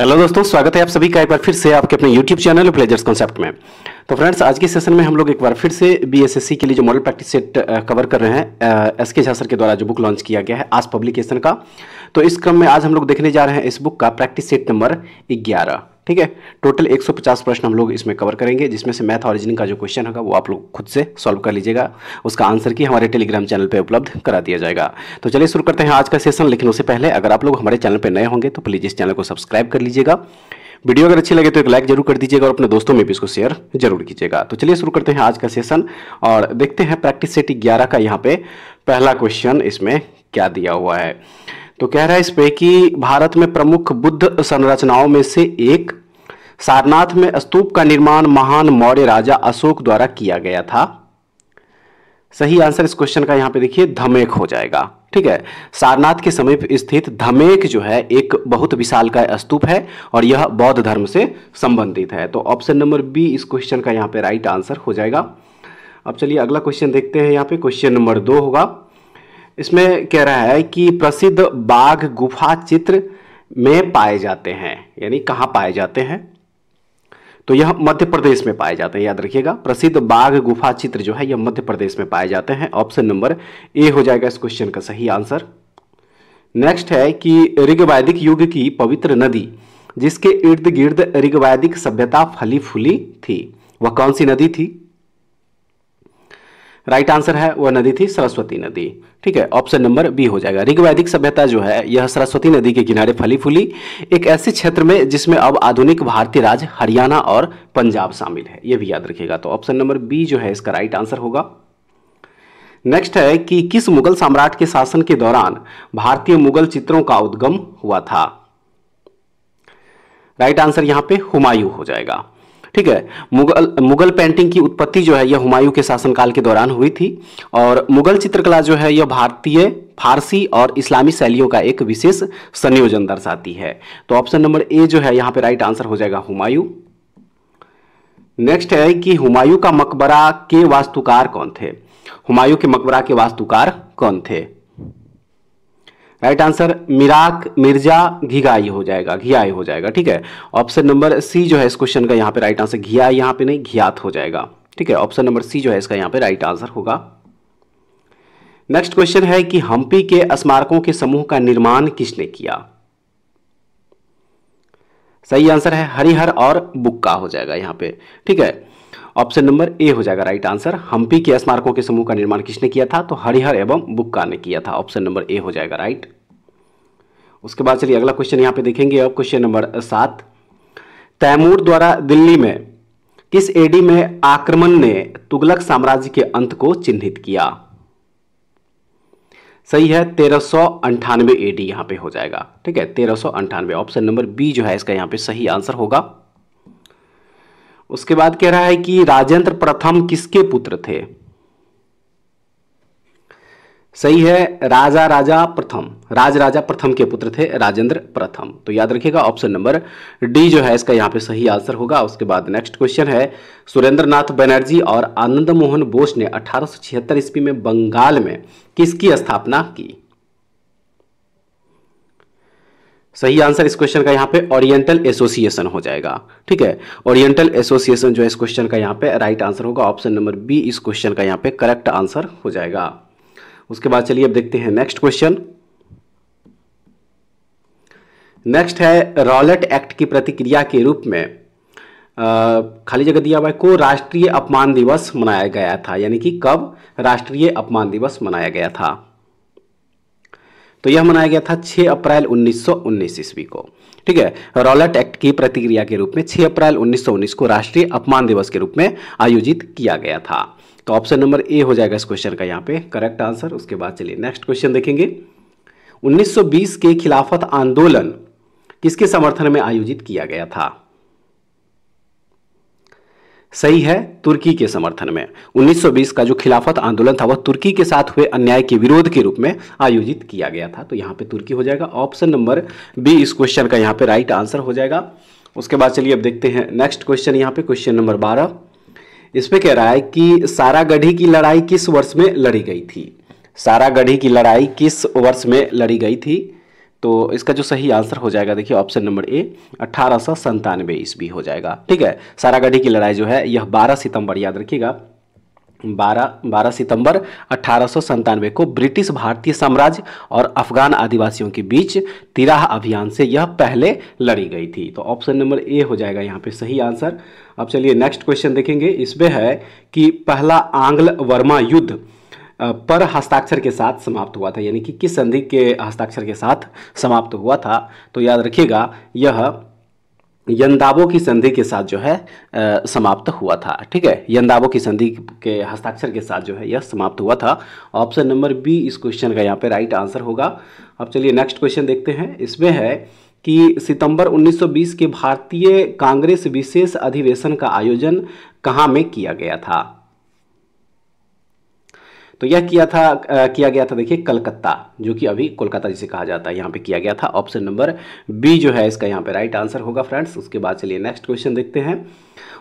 hello दोस्तों स्वागत है आप सभी का एक बार फिर से आपके अपने यूट्यूब चैनल प्लेजर्स कॉन्सेप्ट में तो फ्रेंड्स आज के सेशन में हम लोग एक बार फिर से बीएसएससी के लिए जो मॉडल प्रैक्टिस सेट कवर कर रहे हैं एस के झासर के द्वारा जो बुक लॉन्च किया गया है आज पब्लिकेशन का तो इस क्रम में आज हम लोग देखने जा रहे हैं इस बुक का प्रैक्टिस सेट नंबर ग्यारह ठीक है टोटल 150 प्रश्न हम लोग इसमें कवर करेंगे जिसमें से मैथ ऑरिजिन का जो क्वेश्चन होगा वो आप लोग खुद से सॉल्व कर लीजिएगा उसका आंसर की हमारे टेलीग्राम चैनल पर उपलब्ध करा दिया जाएगा तो चलिए शुरू करते हैं आज का सेशन लेकिन उससे पहले अगर आप लोग हमारे चैनल पर नए होंगे तो प्लीज़ इस चैनल को सब्सक्राइब कर लीजिएगा वीडियो अगर अच्छी लगे तो एक लाइक जरूर कर दीजिएगा और अपने दोस्तों में भी इसको शेयर जरूर कीजिएगा तो चलिए शुरू करते हैं आज का सेशन और देखते हैं प्रैक्टिस सेट ग्यारह का यहाँ पे पहला क्वेश्चन इसमें क्या दिया हुआ है तो कह रहा है इस पे कि भारत में प्रमुख बुद्ध संरचनाओं में से एक सारनाथ में स्तूप का निर्माण महान मौर्य राजा अशोक द्वारा किया गया था सही आंसर इस क्वेश्चन का यहां पे देखिए धमेक हो जाएगा ठीक है सारनाथ के समीप स्थित धमेक जो है एक बहुत विशाल का स्तूप है और यह बौद्ध धर्म से संबंधित है तो ऑप्शन नंबर बी इस क्वेश्चन का यहाँ पे राइट आंसर हो जाएगा अब चलिए अगला क्वेश्चन देखते हैं यहाँ पे क्वेश्चन नंबर दो होगा इसमें कह रहा है कि प्रसिद्ध बाघ गुफा चित्र में पाए जाते हैं यानी कहाँ पाए जाते हैं तो यह मध्य प्रदेश में पाए जाते हैं याद रखिएगा प्रसिद्ध बाघ गुफा चित्र जो है यह मध्य प्रदेश में पाए जाते हैं ऑप्शन नंबर ए हो जाएगा इस क्वेश्चन का सही आंसर नेक्स्ट है कि ऋग्वैदिक युग की पवित्र नदी जिसके इर्द गिर्द ऋग्वैदिक सभ्यता फली फूली थी वह कौन सी नदी थी राइट आंसर है वह नदी थी सरस्वती नदी ठीक है ऑप्शन नंबर बी हो जाएगा ऋग्वैदिक सभ्यता जो है यह सरस्वती नदी के किनारे फली फूली एक ऐसे क्षेत्र में जिसमें अब आधुनिक भारतीय राज्य हरियाणा और पंजाब शामिल है यह भी याद रखिएगा तो ऑप्शन नंबर बी जो है इसका राइट आंसर होगा नेक्स्ट है कि किस मुगल सम्राट के शासन के दौरान भारतीय मुगल चित्रों का उद्गम हुआ था राइट आंसर यहां पे हुमायूं हो जाएगा ठीक है मुगल मुगल पेंटिंग की उत्पत्ति जो है यह हुमायूं के शासनकाल के दौरान हुई थी और मुगल चित्रकला जो है यह भारतीय फारसी और इस्लामी शैलियों का एक विशेष संयोजन दर्शाती है तो ऑप्शन नंबर ए जो है यहाँ पे राइट आंसर हो जाएगा हुमायूं नेक्स्ट है कि हुमायूं का मकबरा के वास्तुकार कौन थे हुमायूं के मकबरा के वास्तुकार कौन थे राइट आंसर मिराक मिर्जा घिगाई हो जाएगा घियाई हो जाएगा ठीक है ऑप्शन नंबर सी जो है इस क्वेश्चन का यहाँ पे राइट आंसर घिया यहाँ पे नहीं घियात हो जाएगा ठीक है ऑप्शन नंबर सी जो है इसका यहाँ पे राइट आंसर होगा नेक्स्ट क्वेश्चन है कि हम्पी के स्मारकों के समूह का निर्माण किसने किया सही आंसर है हरिहर और बुक्का हो जाएगा यहाँ पे ठीक है ऑप्शन नंबर ए हो जाएगा राइट आंसर हम्पी के स्मारकों के समूह का निर्माण किसने किया था तो हरिहर एवं बुक्का ने किया था ऑप्शन नंबर ए हो जाएगा राइट उसके बाद चलिए अगला क्वेश्चन यहाँ पे देखेंगे अब क्वेश्चन नंबर सात तैमूर द्वारा दिल्ली में किस एडी में आक्रमण ने तुगलक साम्राज्य के अंत को चिन्हित किया सही है तेरह सौ अंठानवे एडी यहां पर हो जाएगा ठीक है तेरह सौ अंठानवे ऑप्शन नंबर बी जो है इसका यहां पे सही आंसर होगा उसके बाद कह रहा है कि राजेंद्र प्रथम किसके पुत्र थे सही है राजा राजा प्रथम राज राजा प्रथम के पुत्र थे राजेंद्र प्रथम तो याद रखिएगा ऑप्शन नंबर डी जो है इसका यहाँ पे सही आंसर होगा उसके बाद नेक्स्ट क्वेश्चन है सुरेंद्र नाथ बनर्जी और आनंद मोहन बोस ने अठारह ईस्वी में बंगाल में किसकी स्थापना की सही आंसर इस क्वेश्चन का यहाँ पे ओरिएंटल एसोसिएशन हो जाएगा ठीक है ओरिएंटल एसोसिएशन जो है इस क्वेश्चन का यहाँ पे राइट आंसर होगा ऑप्शन नंबर बी इस क्वेश्चन का यहाँ पे करेक्ट आंसर हो जाएगा उसके बाद चलिए अब देखते हैं नेक्स्ट क्वेश्चन नेक्स्ट है रॉलेट एक्ट की प्रतिक्रिया के रूप में खाली जगह दिया हुआ को राष्ट्रीय अपमान दिवस मनाया गया था यानी कि कब राष्ट्रीय अपमान दिवस मनाया गया था तो यह मनाया गया था 6 अप्रैल 1919 ईस्वी को ठीक है रॉलट एक्ट की प्रतिक्रिया के रूप में 6 अप्रैल 1919 को राष्ट्रीय अपमान दिवस के रूप में आयोजित किया गया था तो ऑप्शन नंबर ए हो जाएगा इस क्वेश्चन का यहाँ पे करेक्ट आंसर उसके बाद चलिए नेक्स्ट क्वेश्चन देखेंगे 1920 के खिलाफत आंदोलन किसके समर्थन में आयोजित किया गया था सही है तुर्की के समर्थन में 1920 का जो खिलाफत आंदोलन था वह तुर्की के साथ हुए अन्याय के विरोध के रूप में आयोजित किया गया था तो यहाँ पे तुर्की हो जाएगा ऑप्शन नंबर बी इस क्वेश्चन का यहाँ पे राइट आंसर हो जाएगा उसके बाद चलिए अब देखते हैं नेक्स्ट क्वेश्चन यहाँ पे क्वेश्चन नंबर बारह इस पर कह रहा है कि सारागढ़ी की लड़ाई किस वर्ष में लड़ी गई थी सारागढ़ी की लड़ाई किस वर्ष में लड़ी गई थी तो इसका जो सही आंसर हो जाएगा देखिए ऑप्शन नंबर ए अठारह सौ संतानवे ईस्वी हो जाएगा ठीक है सारागढ़ी की लड़ाई जो है यह बारह सितंबर याद रखिएगा बारह बारह सितंबर अठारह को ब्रिटिश भारतीय साम्राज्य और अफगान आदिवासियों के बीच तिराह अभियान से यह पहले लड़ी गई थी तो ऑप्शन नंबर ए हो जाएगा यहाँ पे सही आंसर अब चलिए नेक्स्ट क्वेश्चन देखेंगे इसमें है कि पहला आंग्ल वर्मा युद्ध पर हस्ताक्षर के साथ समाप्त हुआ था यानी कि किस संधि के हस्ताक्षर के साथ समाप्त हुआ था तो याद रखिएगा यह यंदाबो की संधि के साथ जो है आ, समाप्त हुआ था ठीक है यंदाबो की संधि के हस्ताक्षर के साथ जो है यह समाप्त हुआ था ऑप्शन नंबर बी इस क्वेश्चन का यहाँ पे राइट आंसर होगा अब चलिए नेक्स्ट क्वेश्चन देखते हैं इसमें है कि सितंबर 1920 के भारतीय कांग्रेस विशेष अधिवेशन का आयोजन कहाँ में किया गया था तो यह किया था आ, किया गया था देखिए कलकत्ता जो कि अभी कोलकाता जिसे कहा जाता है यहाँ पे किया गया था ऑप्शन नंबर बी जो है इसका यहाँ पे राइट आंसर होगा फ्रेंड्स उसके बाद चलिए नेक्स्ट क्वेश्चन देखते हैं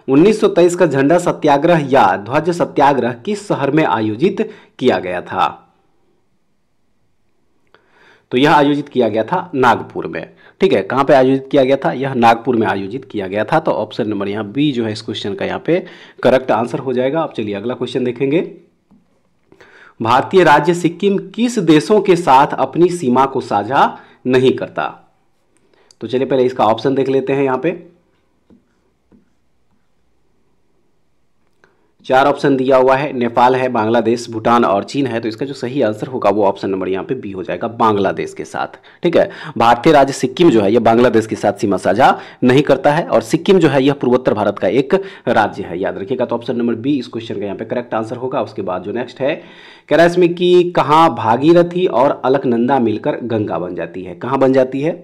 1923 का झंडा सत्याग्रह या ध्वज सत्याग्रह किस शहर में आयोजित किया गया था तो यह आयोजित किया गया था नागपुर में ठीक है कहाँ पे आयोजित किया गया था यह नागपुर में आयोजित किया गया था तो ऑप्शन नंबर यहाँ बी जो है इस क्वेश्चन का यहाँ पे करेक्ट आंसर हो जाएगा अब चलिए अगला क्वेश्चन देखेंगे भारतीय राज्य सिक्किम किस देशों के साथ अपनी सीमा को साझा नहीं करता तो चलिए पहले इसका ऑप्शन देख लेते हैं यहाँ पे चार ऑप्शन दिया हुआ है नेपाल है बांग्लादेश भूटान और चीन है तो इसका जो सही आंसर होगा वो ऑप्शन नंबर यहाँ पे बी हो जाएगा बांग्लादेश के साथ ठीक है भारतीय राज्य सिक्किम जो है यह बांग्लादेश के साथ सीमा साझा नहीं करता है और सिक्किम जो है यह पूर्वोत्तर भारत का एक राज्य है याद रखिएगा तो ऑप्शन नंबर बी इस क्वेश्चन का यहाँ पे करेक्ट आंसर होगा उसके बाद जो नेक्स्ट है कह रहा है इसमें कि कहाँ भागीरथी और अलकनंदा मिलकर गंगा बन जाती है कहाँ बन जाती है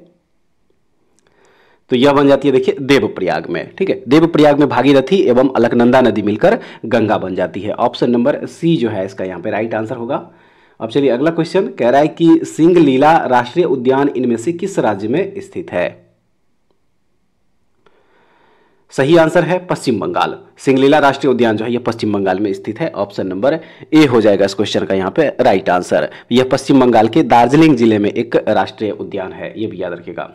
तो यह बन जाती है देखिए देवप्रयाग में ठीक है देवप्रयाग में भागीरथी एवं अलकनंदा नदी मिलकर गंगा बन जाती है ऑप्शन नंबर सी जो है इसका यहाँ पे राइट आंसर होगा अब चलिए अगला क्वेश्चन कह रहा है कि सिंह लीला राष्ट्रीय उद्यान इनमें से किस राज्य में स्थित है सही आंसर है पश्चिम बंगाल सिंगलीला राष्ट्रीय उद्यान जो है यह पश्चिम बंगाल में स्थित है ऑप्शन नंबर ए हो जाएगा इस क्वेश्चन का यहाँ पे राइट आंसर यह पश्चिम बंगाल के दार्जिलिंग जिले में एक राष्ट्रीय उद्यान है ये भी याद रखिएगा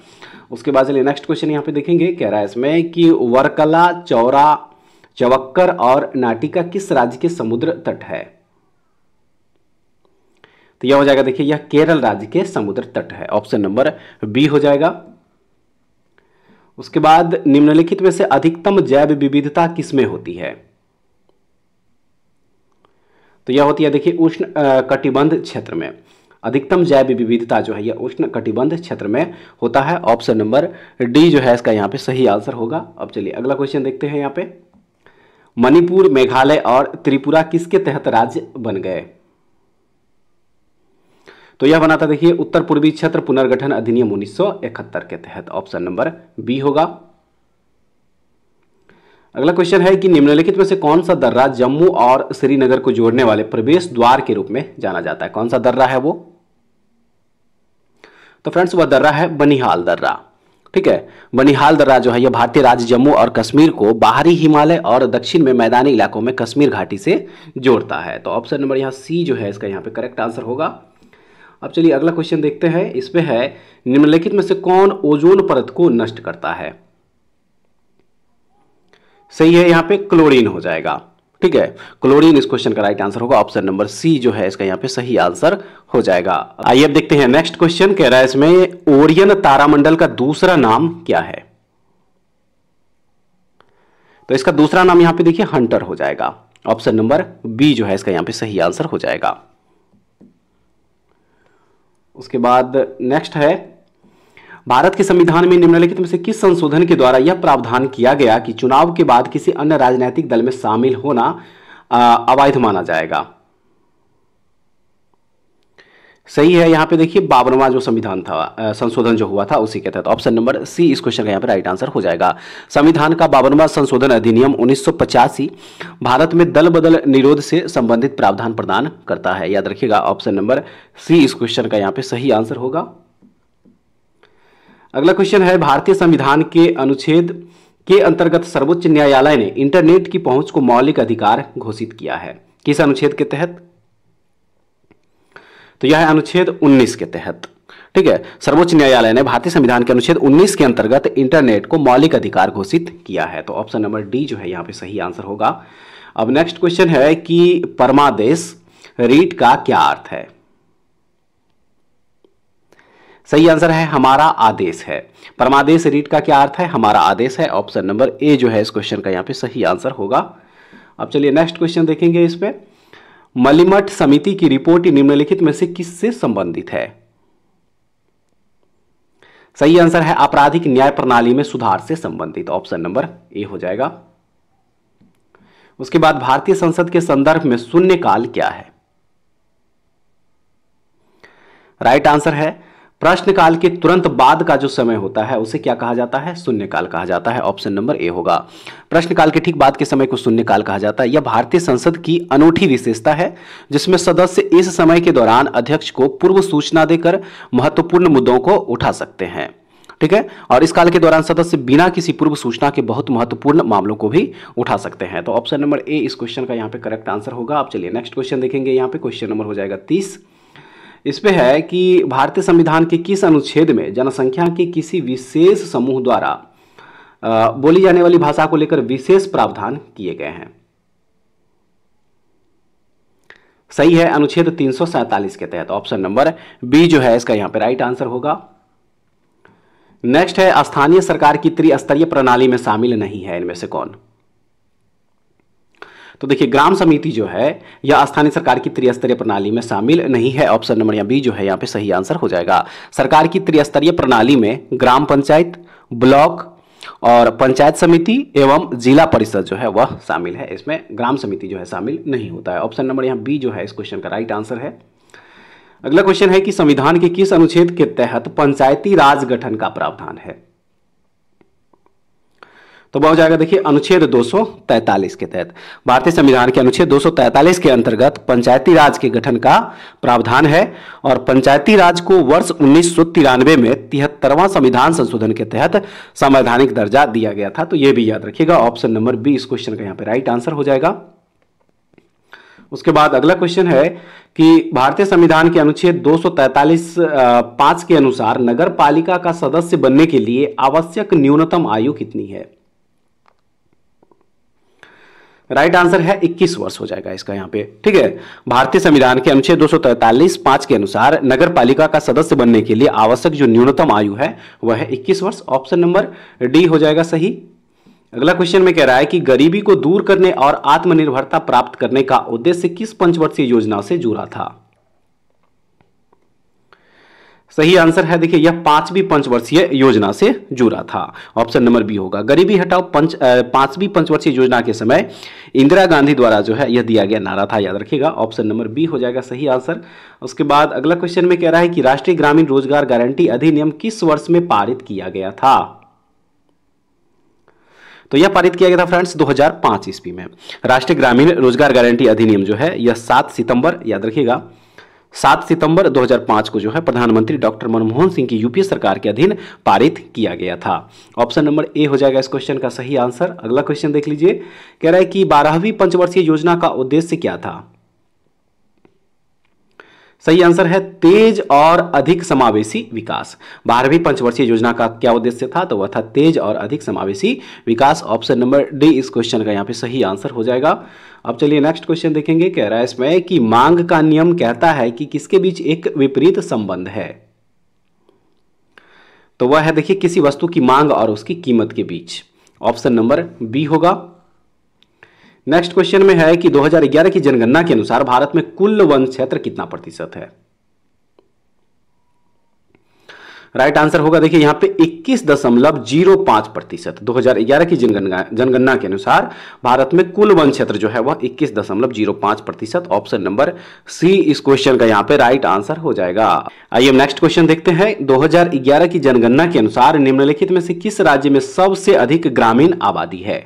उसके बाद चलिए नेक्स्ट क्वेश्चन यहाँ पे देखेंगे कह रहा है इसमें कि वर्कला चौरा चवक्कर और नाटिका किस राज्य के समुद्र तट है तो यह हो जाएगा देखिए यह केरल राज्य के समुद्र तट है ऑप्शन नंबर बी हो जाएगा उसके बाद निम्नलिखित में से अधिकतम जैव विविधता किसमें होती है तो यह होती है देखिए उष्ण कटिबंध क्षेत्र में अधिकतम जैव विविधता जो है यह उष्ण कटिबंध क्षेत्र में होता है ऑप्शन नंबर डी जो है इसका यहाँ पे सही आंसर होगा अब चलिए अगला क्वेश्चन देखते हैं यहाँ पे मणिपुर मेघालय और त्रिपुरा किसके तहत राज्य बन गए तो यह बना था देखिए उत्तर पूर्वी क्षेत्र पुनर्गठन अधिनियम उन्नीस के तहत ऑप्शन नंबर बी होगा अगला क्वेश्चन है कि निम्नलिखित में से कौन सा दर्रा जम्मू और श्रीनगर को जोड़ने वाले प्रवेश द्वार के रूप में जाना जाता है कौन सा दर्रा है वो तो फ्रेंड्स वह दर्रा है बनिहाल दर्रा ठीक है बनिहाल दर्रा जो है यह भारतीय राज्य जम्मू और कश्मीर को बाहरी हिमालय और दक्षिण में मैदानी इलाकों में कश्मीर घाटी से जोड़ता है तो ऑप्शन नंबर यहाँ सी जो है इसका यहाँ पे करेक्ट आंसर होगा अब चलिए अगला क्वेश्चन देखते हैं इसमें है निम्नलिखित में से कौन ओजोन परत को नष्ट करता है सही है यहां पे क्लोरीन हो जाएगा ठीक है क्लोरीन इस क्वेश्चन का राइट आंसर होगा ऑप्शन नंबर सी जो है इसका यहाँ पे सही आंसर हो जाएगा आइए अब देखते हैं नेक्स्ट क्वेश्चन कह रहा है इसमें ओरियन तारामंडल का दूसरा नाम क्या है तो इसका दूसरा नाम यहां पे देखिए हंटर हो जाएगा ऑप्शन नंबर बी जो है इसका यहां पे सही आंसर हो जाएगा उसके बाद नेक्स्ट है भारत के संविधान में निम्नलिखित में से किस संशोधन के द्वारा यह प्रावधान किया गया कि चुनाव के बाद किसी अन्य राजनीतिक दल में शामिल होना अवैध माना जाएगा सही है यहाँ पे देखिए बावनवा जो संविधान था संशोधन जो हुआ था उसी के तहत ऑप्शन नंबर सी इस क्वेश्चन का यहाँ पे राइट आंसर हो जाएगा संविधान का बावनवा संशोधन अधिनियम उन्नीस भारत में दल बदल निरोध से संबंधित प्रावधान प्रदान करता है याद रखिएगा ऑप्शन नंबर सी इस क्वेश्चन का यहाँ पे सही आंसर होगा अगला क्वेश्चन है भारतीय संविधान के अनुच्छेद के अंतर्गत सर्वोच्च न्यायालय ने इंटरनेट की पहुंच को मौलिक अधिकार घोषित किया है किस अनुच्छेद के तहत तो यह है अनुच्छेद 19 के तहत ठीक है सर्वोच्च न्यायालय ने भारतीय संविधान के अनुच्छेद 19 के अंतर्गत इंटरनेट को मौलिक अधिकार घोषित किया है तो ऑप्शन नंबर डी जो है यहाँ पे सही आंसर होगा अब नेक्स्ट क्वेश्चन है कि परमादेश रीट का क्या अर्थ है सही आंसर है हमारा आदेश है परमादेश रीट का क्या अर्थ है हमारा आदेश है ऑप्शन नंबर ए जो है इस क्वेश्चन का यहाँ पे सही आंसर होगा अब चलिए नेक्स्ट क्वेश्चन देखेंगे इस पर मलिमठ समिति की रिपोर्ट निम्नलिखित में से किससे संबंधित है सही आंसर है आपराधिक न्याय प्रणाली में सुधार से संबंधित ऑप्शन नंबर ए हो जाएगा उसके बाद भारतीय संसद के संदर्भ में शून्यकाल क्या है राइट आंसर है प्रश्नकाल के तुरंत बाद का जो समय होता है उसे क्या कहा जाता है शून्यकाल कहा जाता है ऑप्शन नंबर ए होगा प्रश्नकाल के ठीक बाद के समय को शून्यकाल कहा जाता है यह भारतीय संसद की अनूठी विशेषता है जिसमें सदस्य इस समय के दौरान अध्यक्ष को पूर्व सूचना देकर महत्वपूर्ण मुद्दों को उठा सकते हैं ठीक है और इस काल के दौरान सदस्य बिना किसी पूर्व सूचना के बहुत महत्वपूर्ण मामलों को भी उठा सकते हैं तो ऑप्शन नंबर ए इस क्वेश्चन का यहाँ पे करेक्ट आंसर होगा आप चलिए नेक्स्ट क्वेश्चन देखेंगे यहाँ पे क्वेश्चन नंबर हो जाएगा तीस इस पे है कि भारतीय संविधान के किस अनुच्छेद में जनसंख्या के किसी विशेष समूह द्वारा बोली जाने वाली भाषा को लेकर विशेष प्रावधान किए गए हैं सही है अनुच्छेद तीन के तहत ऑप्शन नंबर बी जो है इसका यहां पे राइट आंसर होगा नेक्स्ट है स्थानीय सरकार की त्रिस्तरीय प्रणाली में शामिल नहीं है इनमें से कौन तो देखिए ग्राम समिति जो है यह स्थानीय सरकार की त्रिस्तरीय प्रणाली में शामिल नहीं है ऑप्शन नंबर बी जो है यहाँ पे सही आंसर हो जाएगा सरकार की त्रिस्तरीय प्रणाली में ग्राम पंचायत ब्लॉक और पंचायत समिति एवं जिला परिषद जो है वह शामिल है इसमें ग्राम समिति जो है शामिल नहीं होता है ऑप्शन नंबर यहाँ बी जो है इस क्वेश्चन का राइट आंसर है अगला क्वेश्चन है कि संविधान के किस अनुच्छेद के तहत पंचायती राज गठन का प्रावधान है तो वह हो जाएगा देखिए अनुच्छेद 243 के तहत भारतीय संविधान के अनुच्छेद 243 के अंतर्गत पंचायती राज के गठन का प्रावधान है और पंचायती राज को वर्ष उन्नीस में तिहत्तरवां संविधान संशोधन के तहत संवैधानिक दर्जा दिया गया था तो यह भी याद रखिएगा ऑप्शन नंबर बी इस क्वेश्चन का यहाँ पे राइट आंसर हो जाएगा उसके बाद अगला क्वेश्चन है कि भारतीय संविधान के अनुच्छेद 243 पांच के अनुसार नगर पालिका का सदस्य बनने के लिए आवश्यक न्यूनतम आयु कितनी है राइट आंसर है 21 वर्ष हो जाएगा इसका यहाँ पे ठीक है भारतीय संविधान के अनुच्छेद दो सौ तैतालीस पांच के अनुसार नगर पालिका का सदस्य बनने के लिए आवश्यक जो न्यूनतम आयु है वह है इक्कीस वर्ष ऑप्शन नंबर डी हो जाएगा सही अगला क्वेश्चन में कह रहा है कि गरीबी को दूर करने और आत्मनिर्भरता प्राप्त करने का उद्देश्य किस पंचवर्षीय योजना से जुड़ा था सही आंसर है देखिए यह पांचवी पंचवर्षीय योजना से जुड़ा था ऑप्शन नंबर बी होगा गरीबी हटाओ पंच पांचवी पंचवर्षीय योजना के समय इंदिरा गांधी द्वारा जो है यह दिया गया नारा था याद रखिएगा ऑप्शन नंबर बी हो जाएगा सही आंसर उसके बाद अगला क्वेश्चन में कह रहा है कि राष्ट्रीय ग्रामीण रोजगार गारंटी अधिनियम किस वर्ष में पारित किया गया था तो यह पारित किया गया था फ्रेंड्स 2005 ईस्वी में राष्ट्रीय ग्रामीण रोजगार गारंटी अधिनियम जो है यह 7 सितंबर याद रखिएगा सात सितंबर 2005 को जो है प्रधानमंत्री डॉक्टर मनमोहन सिंह की यूपीए सरकार के अधीन पारित किया गया था ऑप्शन नंबर ए हो जाएगा इस क्वेश्चन का सही आंसर अगला क्वेश्चन देख लीजिए कह रहा है कि बारहवीं पंचवर्षीय योजना का उद्देश्य क्या था सही आंसर है तेज और अधिक समावेशी विकास बारहवीं पंचवर्षीय योजना का क्या उद्देश्य था तो वह था तेज और अधिक समावेशी विकास ऑप्शन नंबर डी इस क्वेश्चन का यहाँ पे सही आंसर हो जाएगा अब चलिए नेक्स्ट क्वेश्चन देखेंगे कह रहा है इसमें कि मांग का नियम कहता है कि किसके बीच एक विपरीत संबंध है तो वह है देखिए किसी वस्तु की मांग और उसकी कीमत के बीच ऑप्शन नंबर बी होगा नेक्स्ट क्वेश्चन में है कि 2011 की जनगणना के अनुसार भारत में कुल वन क्षेत्र कितना प्रतिशत है राइट right आंसर होगा देखिए यहाँ पे इक्कीस दशमलव जीरो पांच प्रतिशत दो की जनगणना के अनुसार भारत में कुल वन क्षेत्र जो है वह इक्कीस दशमलव जीरो पांच प्रतिशत ऑप्शन नंबर सी इस क्वेश्चन का यहाँ पे राइट right आंसर हो जाएगा आइए नेक्स्ट क्वेश्चन देखते हैं 2011 की जनगणना के अनुसार निम्नलिखित में से किस राज्य में सबसे अधिक ग्रामीण आबादी है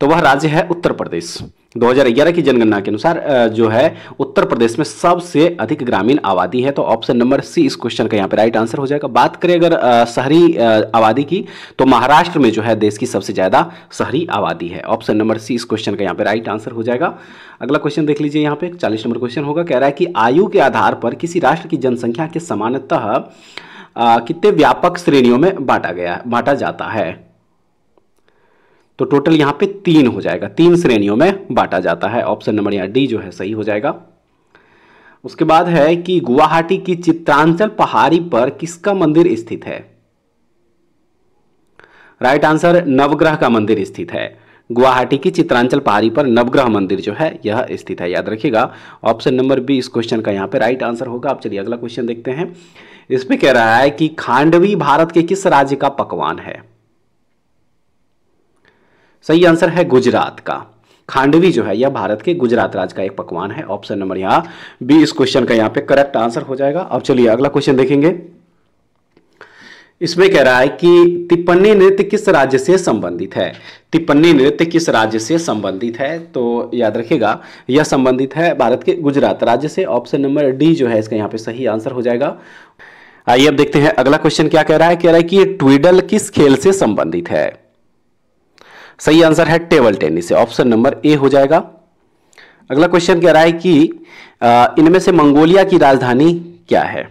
तो वह राज्य है उत्तर प्रदेश 2011 की जनगणना के अनुसार जो है उत्तर प्रदेश में सबसे अधिक ग्रामीण आबादी है तो ऑप्शन नंबर सी इस क्वेश्चन का यहाँ पे राइट आंसर हो जाएगा बात करें अगर शहरी आबादी की तो महाराष्ट्र में जो है देश की सबसे ज़्यादा शहरी आबादी है ऑप्शन नंबर सी इस क्वेश्चन का यहाँ पे राइट आंसर हो जाएगा अगला क्वेश्चन देख लीजिए यहाँ पे चालीस नंबर क्वेश्चन होगा कह रहा है कि आयु के आधार पर किसी राष्ट्र की जनसंख्या के समानतः कितने व्यापक श्रेणियों में बांटा गया बांटा जाता है तो टोटल यहां पे तीन हो जाएगा तीन श्रेणियों में बांटा जाता है ऑप्शन नंबर यहां डी जो है सही हो जाएगा उसके बाद है कि गुवाहाटी की चित्रांचल पहाड़ी पर किसका मंदिर स्थित है राइट आंसर नवग्रह का मंदिर स्थित है गुवाहाटी की चित्रांचल पहाड़ी पर नवग्रह मंदिर जो है यह स्थित है याद रखिएगा ऑप्शन नंबर बी इस क्वेश्चन का यहाँ पे राइट आंसर होगा आप चलिए अगला क्वेश्चन देखते हैं इसमें कह रहा है कि खांडवी भारत के किस राज्य का पकवान है सही आंसर है गुजरात का खांडवी जो है यह भारत के गुजरात राज्य का एक पकवान है ऑप्शन नंबर यहाँ बी इस क्वेश्चन का यहाँ पे करेक्ट आंसर हो जाएगा अब चलिए अगला क्वेश्चन देखेंगे इसमें कह रहा है कि तिप्पणी नृत्य किस राज्य से संबंधित है तिप्पणी नृत्य किस राज्य से संबंधित है तो याद रखिएगा यह संबंधित है भारत के गुजरात राज्य से ऑप्शन नंबर डी जो है इसका यहाँ पे सही आंसर हो जाएगा आइए अब देखते हैं अगला क्वेश्चन क्या कह रहा है कह रहा है कि ट्विडल किस खेल से संबंधित है सही आंसर है table tennis option number A हो जाएगा अगला क्वेश्चन कह रहा है कि इनमें से मंगोलिया की राजधानी क्या है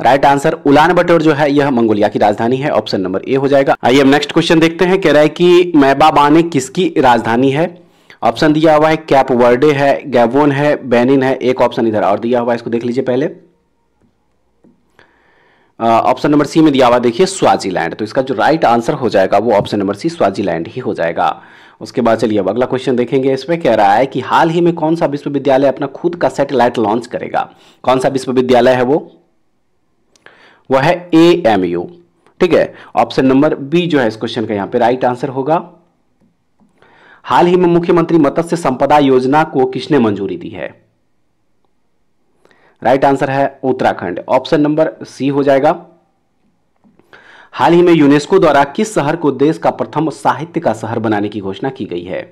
राइट आंसर उलान बटोर जो है यह मंगोलिया की राजधानी है ऑप्शन नंबर ए हो जाएगा आइए हम नेक्स्ट क्वेश्चन देखते हैं कह रहा है कि मैबाबाने किसकी राजधानी है ऑप्शन दिया हुआ है कैप वर्डे है गैबोन है बेनिन है एक ऑप्शन इधर और दिया हुआ है इसको देख लीजिए पहले ऑप्शन नंबर सी में दिया हुआ देखिए स्वाजीलैंड तो इसका जो राइट आंसर हो जाएगा वो ऑप्शन नंबर सी स्वाजीलैंड ही हो जाएगा उसके बाद चलिए अब अगला क्वेश्चन देखेंगे इसमें कह रहा है कि हाल ही में कौन सा विश्वविद्यालय अपना खुद का सैटेलाइट लॉन्च करेगा कौन सा विश्वविद्यालय है वो वह है ए ठीक है ऑप्शन नंबर बी जो है इस क्वेश्चन का यहाँ पे राइट आंसर होगा हाल ही में मुख्यमंत्री मत्स्य संपदा योजना को किसने मंजूरी दी है राइट आंसर है उत्तराखंड ऑप्शन नंबर सी हो जाएगा हाल ही में यूनेस्को द्वारा किस शहर को देश का प्रथम साहित्य का शहर बनाने की घोषणा की गई है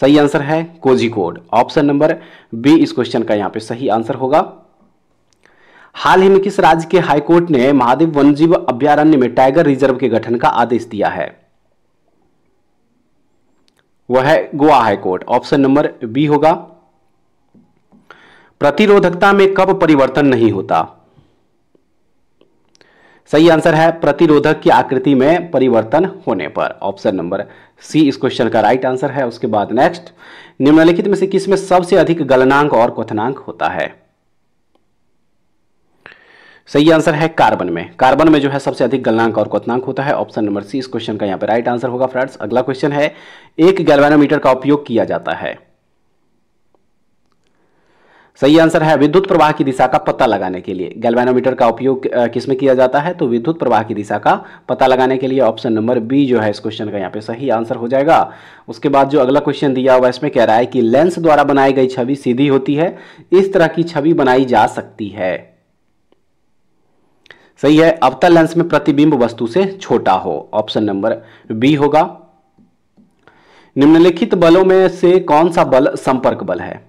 सही आंसर है कोजिकोड ऑप्शन नंबर बी इस क्वेश्चन का यहां पे सही आंसर होगा हाल ही में किस राज्य के हाईकोर्ट ने महादेव वनजीव अभ्यारण्य में टाइगर रिजर्व के गठन का आदेश दिया है वह है Goa high court option number B होगा प्रतिरोधकता में कब परिवर्तन नहीं होता सही आंसर है प्रतिरोधक की आकृति में परिवर्तन होने पर ऑप्शन नंबर सी इस क्वेश्चन का राइट आंसर है उसके बाद नेक्स्ट निम्नलिखित में से किस में सबसे अधिक गलनांक और क्वनांक होता है सही आंसर है कार्बन में कार्बन में जो है सबसे अधिक गलनांक और क्वनांक होता है ऑप्शन नंबर सी इस क्वेश्चन का यहां पर राइट आंसर होगा फ्रेंड्स अगला क्वेश्चन है एक गैल्वेनोमीटर का उपयोग किया जाता है सही आंसर है विद्युत प्रवाह की दिशा का पता लगाने के लिए गैल्वेनोमीटर का उपयोग किसमें किया जाता है तो विद्युत प्रवाह की दिशा का पता लगाने के लिए ऑप्शन नंबर बी जो है इस क्वेश्चन का यहाँ पे सही आंसर हो जाएगा उसके बाद जो अगला क्वेश्चन दिया हुआ इसमें कह रहा है कि लेंस द्वारा बनाई गई छवि सीधी होती है इस तरह की छवि बनाई जा सकती है सही है अवतल लेंस में प्रतिबिंब वस्तु से छोटा हो ऑप्शन नंबर बी होगा निम्नलिखित बलों में से कौन सा बल संपर्क बल है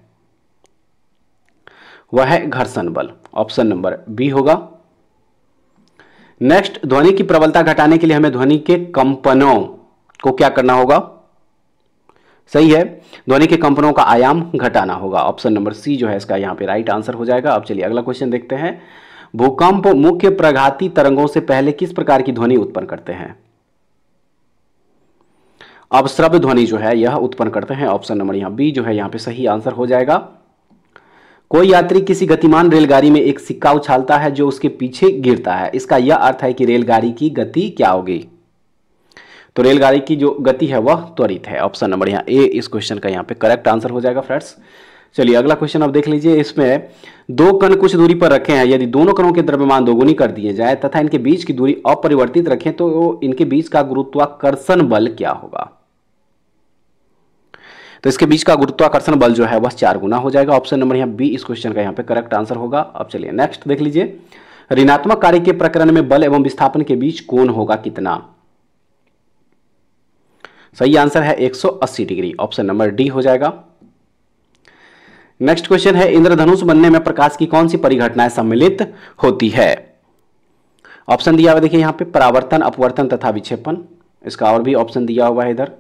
वह है घर्षण बल ऑप्शन नंबर बी होगा नेक्स्ट ध्वनि की प्रबलता घटाने के लिए हमें ध्वनि के कंपनों को क्या करना होगा सही है ध्वनि के कंपनों का आयाम घटाना होगा ऑप्शन नंबर सी जो है इसका यहां पे राइट आंसर हो जाएगा अब चलिए अगला क्वेश्चन देखते हैं भूकंप मुख्य प्रघाती तरंगों से पहले किस प्रकार की ध्वनि उत्पन्न करते हैं अब श्रव्य ध्वनि जो है यह उत्पन्न करते हैं ऑप्शन नंबर यहां बी जो है यहां पे सही आंसर हो जाएगा कोई यात्री किसी गतिमान रेलगाड़ी में एक सिक्का उछालता है जो उसके पीछे गिरता है इसका यह अर्थ है कि रेलगाड़ी की गति क्या होगी तो रेलगाड़ी की जो गति है वह त्वरित है ऑप्शन नंबर यहाँ ए इस क्वेश्चन का यहाँ पे करेक्ट आंसर हो जाएगा फ्रेंड्स चलिए अगला क्वेश्चन आप देख लीजिए इसमें दो कण कुछ दूरी पर रखे हैं यदि दोनों कणों के द्रव्यमान दोगुनी कर दिए जाए तथा इनके बीच की दूरी अपरिवर्तित रखें तो इनके बीच का गुरुत्वाकर्षण बल क्या होगा तो इसके बीच का गुरुत्वाकर्षण बल जो है वह चार गुना हो जाएगा ऑप्शन नंबर यहाँ बी इस क्वेश्चन का यहाँ पे करेक्ट आंसर होगा अब चलिए नेक्स्ट देख लीजिए ऋणात्मक कार्य के प्रकरण में बल एवं विस्थापन के बीच कौन होगा कितना सही आंसर है 180 डिग्री ऑप्शन नंबर डी हो जाएगा नेक्स्ट क्वेश्चन है इंद्रधनुष बनने में प्रकाश की कौन सी परिघटनाएं सम्मिलित होती है ऑप्शन दिया हुआ देखिए यहाँ पे परावर्तन अपवर्तन तथा विक्षेपण इसका और भी ऑप्शन दिया हुआ है इधर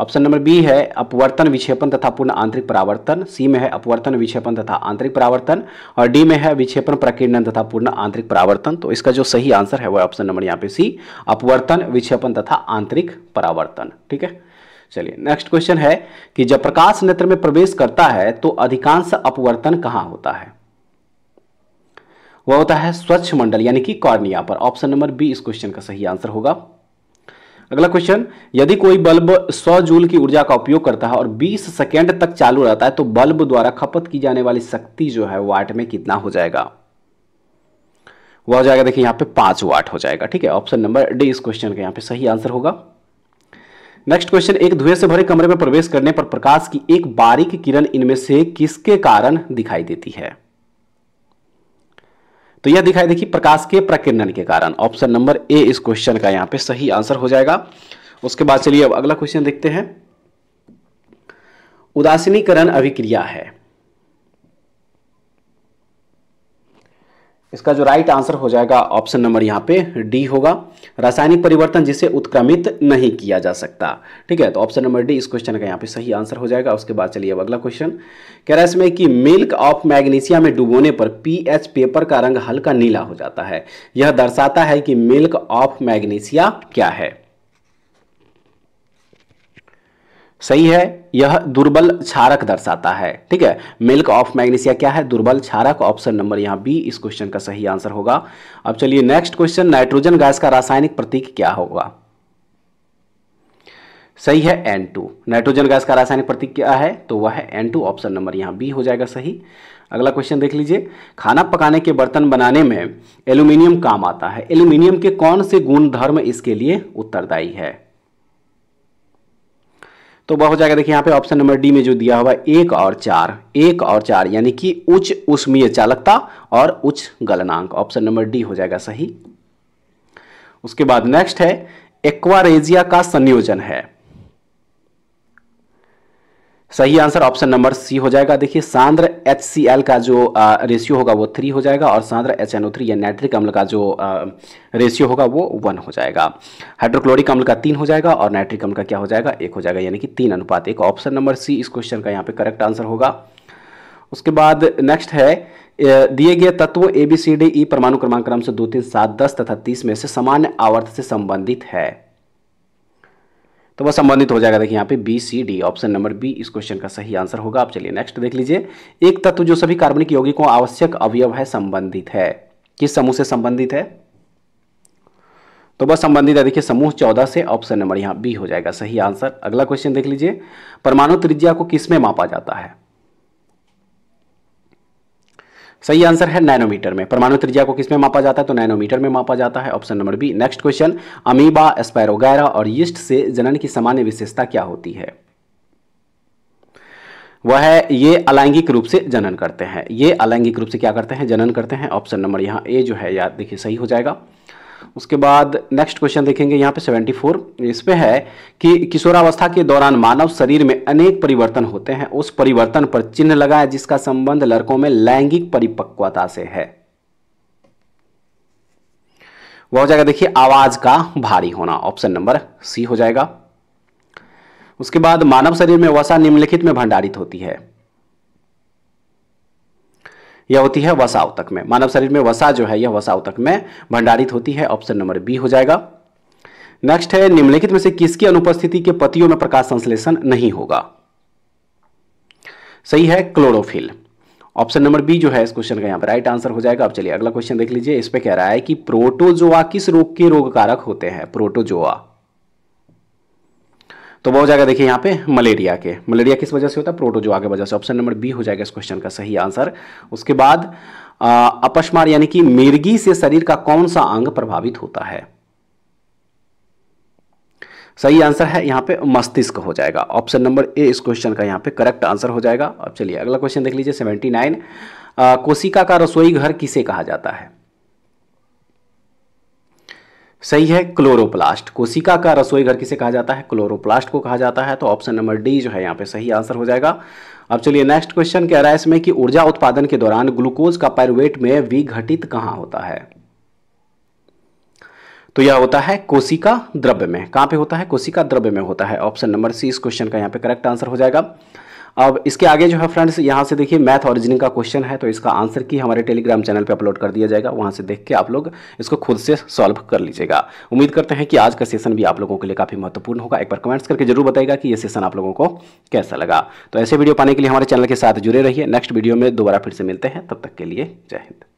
ऑप्शन नंबर बी है अपवर्तन विक्षेपण तथा पूर्ण आंतरिक परावर्तन सी में है अपवर्तन विक्षेपण तथा आंतरिक परावर्तन और डी में है विक्षेपण प्रकीर्णन तथा पूर्ण आंतरिक परावर्तन तो इसका जो सही आंसर है वह ऑप्शन नंबर यहाँ पे सी अपवर्तन विक्षेपण तथा आंतरिक परावर्तन ठीक है चलिए नेक्स्ट क्वेश्चन है कि जब प्रकाश नेत्र में प्रवेश करता है तो अधिकांश अपवर्तन कहाँ होता है वह होता है स्वच्छ मंडल यानी कि कॉर्निया पर ऑप्शन नंबर बी इस क्वेश्चन का सही आंसर होगा अगला क्वेश्चन यदि कोई बल्ब 100 जूल की ऊर्जा का उपयोग करता है और 20 सेकेंड तक चालू रहता है तो बल्ब द्वारा खपत की जाने वाली शक्ति जो है वाट में कितना हो जाएगा वह हो जाएगा देखिए यहां पे पांच वाट हो जाएगा ठीक है ऑप्शन नंबर डी इस क्वेश्चन का यहां पे सही आंसर होगा नेक्स्ट क्वेश्चन एक धुएं से भरे कमरे में प्रवेश करने पर प्रकाश की एक बारीक किरण इनमें से किसके कारण दिखाई देती है तो यह दिखाई देखिए प्रकाश के प्रकिरणन के कारण ऑप्शन नंबर ए इस क्वेश्चन का यहाँ पे सही आंसर हो जाएगा उसके बाद चलिए अब अगला क्वेश्चन देखते हैं उदासीनीकरण अभिक्रिया है इसका जो राइट आंसर हो जाएगा ऑप्शन नंबर यहाँ पे डी होगा रासायनिक परिवर्तन जिसे उत्क्रमित नहीं किया जा सकता ठीक है तो ऑप्शन नंबर डी इस क्वेश्चन का यहाँ पे सही आंसर हो जाएगा उसके बाद चलिए अब अगला क्वेश्चन कह रहा है इसमें कि मिल्क ऑफ मैग्नीशिया में डुबोने पर पीएच पेपर का रंग हल्का नीला हो जाता है यह दर्शाता है कि मिल्क ऑफ मैग्नीशिया क्या है सही है यह दुर्बल क्षारक दर्शाता है ठीक है मिल्क ऑफ मैग्नीशिया क्या है दुर्बल क्षारक ऑप्शन नंबर यहाँ बी इस क्वेश्चन का सही आंसर होगा अब चलिए नेक्स्ट क्वेश्चन नाइट्रोजन गैस का रासायनिक प्रतीक क्या होगा सही है N2 नाइट्रोजन गैस का रासायनिक प्रतीक क्या है तो वह है N2 ऑप्शन नंबर यहाँ बी हो जाएगा सही अगला क्वेश्चन देख लीजिए खाना पकाने के बर्तन बनाने में एल्यूमिनियम काम आता है एल्यूमिनियम के कौन से गुण धर्म इसके लिए उत्तरदायी है तो वह हो जाएगा देखिए यहाँ पे ऑप्शन नंबर डी में जो दिया हुआ एक और चार एक और चार यानी कि उच्च उष्मीय चालकता और उच्च गलनांक ऑप्शन नंबर डी हो जाएगा सही उसके बाद नेक्स्ट है एक्वारेजिया का संयोजन है सही आंसर ऑप्शन नंबर सी हो जाएगा देखिए सांद्र एच का जो रेशियो होगा वो थ्री हो जाएगा और सांद्र एच या नाइट्रिक अम्ल का जो रेशियो होगा वो वन हो जाएगा हाइड्रोक्लोरिक अम्ल का तीन हो जाएगा और नाइट्रिक अम्ल का क्या हो जाएगा एक हो जाएगा यानी कि तीन अनुपात एक ऑप्शन नंबर सी इस क्वेश्चन का यहाँ पे करेक्ट आंसर होगा उसके बाद नेक्स्ट है दिए गए तत्व A B C D E परमाणु क्रमांक क्रम से दो तीन सात दस तथा तीस में से सामान्य आवर्त से संबंधित है तो वह संबंधित हो जाएगा देखिए यहाँ पे B C D option number B इस क्वेश्चन का सही आंसर होगा आप चलिए नेक्स्ट देख लीजिए एक तत्व जो सभी कार्बनिक यौगिकों आवश्यक अवयव है संबंधित है किस समूह से संबंधित है तो बस संबंधित है देखिए समूह चौदह से ऑप्शन नंबर यहाँ बी हो जाएगा सही आंसर अगला क्वेश्चन देख लीजिए परमाणु त्रिज्या को किसमें मापा जाता है सही आंसर है नैनोमीटर में परमाणु त्रिज्या को किस में मापा जाता है तो नैनोमीटर में मापा जाता है option number B next question amoeba spirogyra और यीस्ट से जनन की सामान्य विशेषता क्या होती है वह है ये अलैंगिक रूप से जनन करते हैं ये अलैंगिक रूप से क्या करते हैं जनन करते हैं ऑप्शन नंबर यहाँ ए जो है याद देखिए सही हो जाएगा उसके बाद नेक्स्ट क्वेश्चन देखेंगे यहाँ पे 74 इस इसमें है कि किशोरावस्था के दौरान मानव शरीर में अनेक परिवर्तन होते हैं उस परिवर्तन पर चिन्ह लगाए जिसका संबंध लड़कों में लैंगिक परिपक्वता से है वह हो जाएगा देखिए आवाज का भारी होना ऑप्शन नंबर सी हो जाएगा उसके बाद मानव शरीर में वसा निम्नलिखित में भंडारित होती है यह होती है वसा अवतक में मानव शरीर में वसा जो है यह वसा अवतक में भंडारित होती है ऑप्शन नंबर बी हो जाएगा नेक्स्ट है निम्नलिखित में से किसकी अनुपस्थिति के पतियों में प्रकाश संश्लेषण नहीं होगा सही है क्लोरोफिल ऑप्शन नंबर बी जो है इस क्वेश्चन का यहां पर राइट आंसर हो जाएगा अब चलिए अगला क्वेश्चन देख लीजिए इस पे कह रहा है कि प्रोटोजोआ किस रोग के रोग कारक होते हैं प्रोटोजोआ तो वो हो जाएगा देखिए यहाँ पे मलेरिया के मलेरिया किस वजह से होता है प्रोटोजोआ के वजह से ऑप्शन नंबर बी हो जाएगा इस क्वेश्चन का सही आंसर उसके बाद अपस्मार यानी कि मिर्गी से शरीर का कौन सा अंग प्रभावित होता है सही आंसर है यहाँ पे मस्तिष्क हो जाएगा ऑप्शन नंबर ए इस क्वेश्चन का यहाँ पे करेक्ट आंसर हो जाएगा अब चलिए अगला क्वेश्चन देख लीजिए सेवेंटी नाइन कोशिका का रसोई घर किसे कहा जाता है सही है क्लोरोप्लास्ट कोशिका का रसोई घर किसे कहा जाता है क्लोरोप्लास्ट को कहा जाता है तो ऑप्शन नंबर डी जो है यहाँ पे सही आंसर हो जाएगा अब चलिए नेक्स्ट क्वेश्चन कह रहा है इसमें कि ऊर्जा उत्पादन के दौरान ग्लूकोज का पैरवेट में विघटित कहाँ होता है तो यह होता है कोशिका द्रव्य में कहां पे होता है कोशिका द्रव्य में होता है ऑप्शन नंबर सी इस क्वेश्चन का यहां पे करेक्ट आंसर हो जाएगा अब इसके आगे जो है फ्रेंड्स यहाँ से देखिए मैथ ओरिजिनिंग का क्वेश्चन है तो इसका आंसर की हमारे टेलीग्राम चैनल पर अपलोड कर दिया जाएगा वहाँ से देख के आप लोग इसको खुद से सॉल्व कर लीजिएगा उम्मीद करते हैं कि आज का सेशन भी आप लोगों के लिए काफ़ी महत्वपूर्ण होगा एक बार कमेंट्स करके जरूर बताएगा कि ये सेशन आप लोगों को कैसा लगा तो ऐसे वीडियो पाने के लिए हमारे चैनल के साथ जुड़े रहिए नेक्स्ट वीडियो में दोबारा फिर से मिलते हैं तब तक के लिए जय हिंद